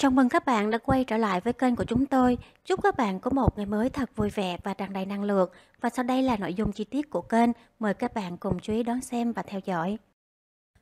Chào mừng các bạn đã quay trở lại với kênh của chúng tôi. Chúc các bạn có một ngày mới thật vui vẻ và tràn đầy năng lượng. Và sau đây là nội dung chi tiết của kênh. Mời các bạn cùng chú ý đón xem và theo dõi.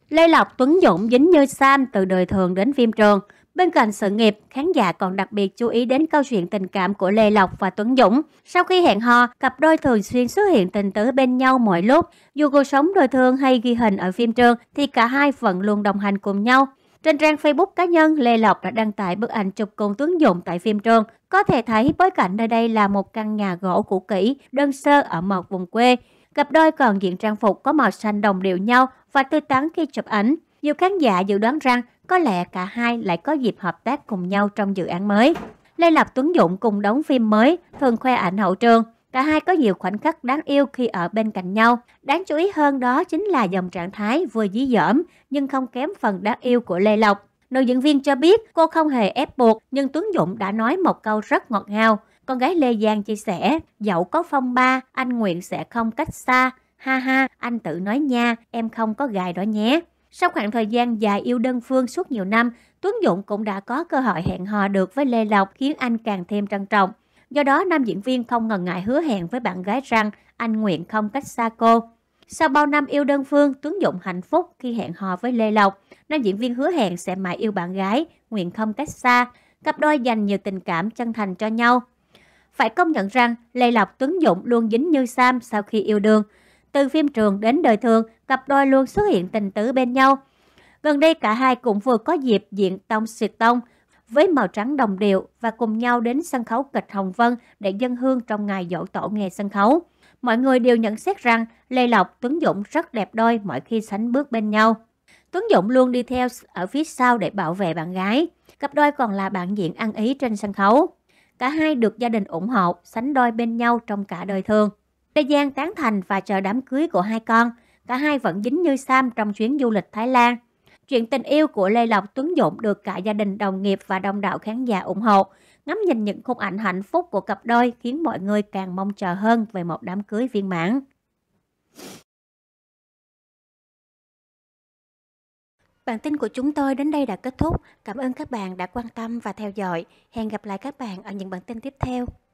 Lê Lộc Tuấn Dũng dính như Sam từ đời thường đến phim trường. Bên cạnh sự nghiệp, khán giả còn đặc biệt chú ý đến câu chuyện tình cảm của Lê Lộc và Tuấn Dũng. Sau khi hẹn hò, cặp đôi thường xuyên xuất hiện tình tứ bên nhau mọi lúc. Dù cuộc sống đời thường hay ghi hình ở phim trường thì cả hai vẫn luôn đồng hành cùng nhau. Trên trang Facebook cá nhân, Lê Lộc đã đăng tải bức ảnh chụp cùng Tuấn Dụng tại phim trường, Có thể thấy bối cảnh nơi đây là một căn nhà gỗ cũ kỹ, đơn sơ ở một vùng quê. Cặp đôi còn diện trang phục có màu xanh đồng điệu nhau và tươi tắn khi chụp ảnh. Nhiều khán giả dự đoán rằng có lẽ cả hai lại có dịp hợp tác cùng nhau trong dự án mới. Lê Lộc, Tuấn Dụng cùng đóng phim mới, thường khoe ảnh hậu trường. Cả hai có nhiều khoảnh khắc đáng yêu khi ở bên cạnh nhau. Đáng chú ý hơn đó chính là dòng trạng thái vừa dí dỏm nhưng không kém phần đáng yêu của Lê Lộc. Nữ diễn viên cho biết cô không hề ép buộc nhưng Tuấn Dũng đã nói một câu rất ngọt ngào. Con gái Lê Giang chia sẻ, dẫu có phong ba, anh nguyện sẽ không cách xa. Ha ha, anh tự nói nha, em không có gài đó nhé. Sau khoảng thời gian dài yêu đơn phương suốt nhiều năm, Tuấn Dũng cũng đã có cơ hội hẹn hò được với Lê Lộc khiến anh càng thêm trân trọng. Do đó, nam diễn viên không ngần ngại hứa hẹn với bạn gái rằng anh nguyện không cách xa cô. Sau bao năm yêu đơn phương, Tuấn Dụng hạnh phúc khi hẹn hò với Lê Lộc. Nam diễn viên hứa hẹn sẽ mãi yêu bạn gái, nguyện không cách xa. Cặp đôi dành nhiều tình cảm chân thành cho nhau. Phải công nhận rằng, Lê Lộc Tuấn Dụng luôn dính như Sam sau khi yêu đương. Từ phim trường đến đời thường, cặp đôi luôn xuất hiện tình tứ bên nhau. Gần đây cả hai cũng vừa có dịp diện tông xịt tông – với màu trắng đồng điệu và cùng nhau đến sân khấu kịch Hồng Vân để dân hương trong ngày dỗ tổ nghề sân khấu. Mọi người đều nhận xét rằng Lê Lộc, Tuấn Dũng rất đẹp đôi mỗi khi sánh bước bên nhau. Tuấn Dũng luôn đi theo ở phía sau để bảo vệ bạn gái. Cặp đôi còn là bạn diễn ăn ý trên sân khấu. Cả hai được gia đình ủng hộ, sánh đôi bên nhau trong cả đời thương. Lê Giang tán thành và chờ đám cưới của hai con. Cả hai vẫn dính như Sam trong chuyến du lịch Thái Lan. Chuyện tình yêu của Lê Lộc Tuấn Dũng được cả gia đình đồng nghiệp và đông đảo khán giả ủng hộ. Ngắm nhìn những khung ảnh hạnh phúc của cặp đôi khiến mọi người càng mong chờ hơn về một đám cưới viên mãn. Bản tin của chúng tôi đến đây đã kết thúc. Cảm ơn các bạn đã quan tâm và theo dõi. Hẹn gặp lại các bạn ở những bản tin tiếp theo.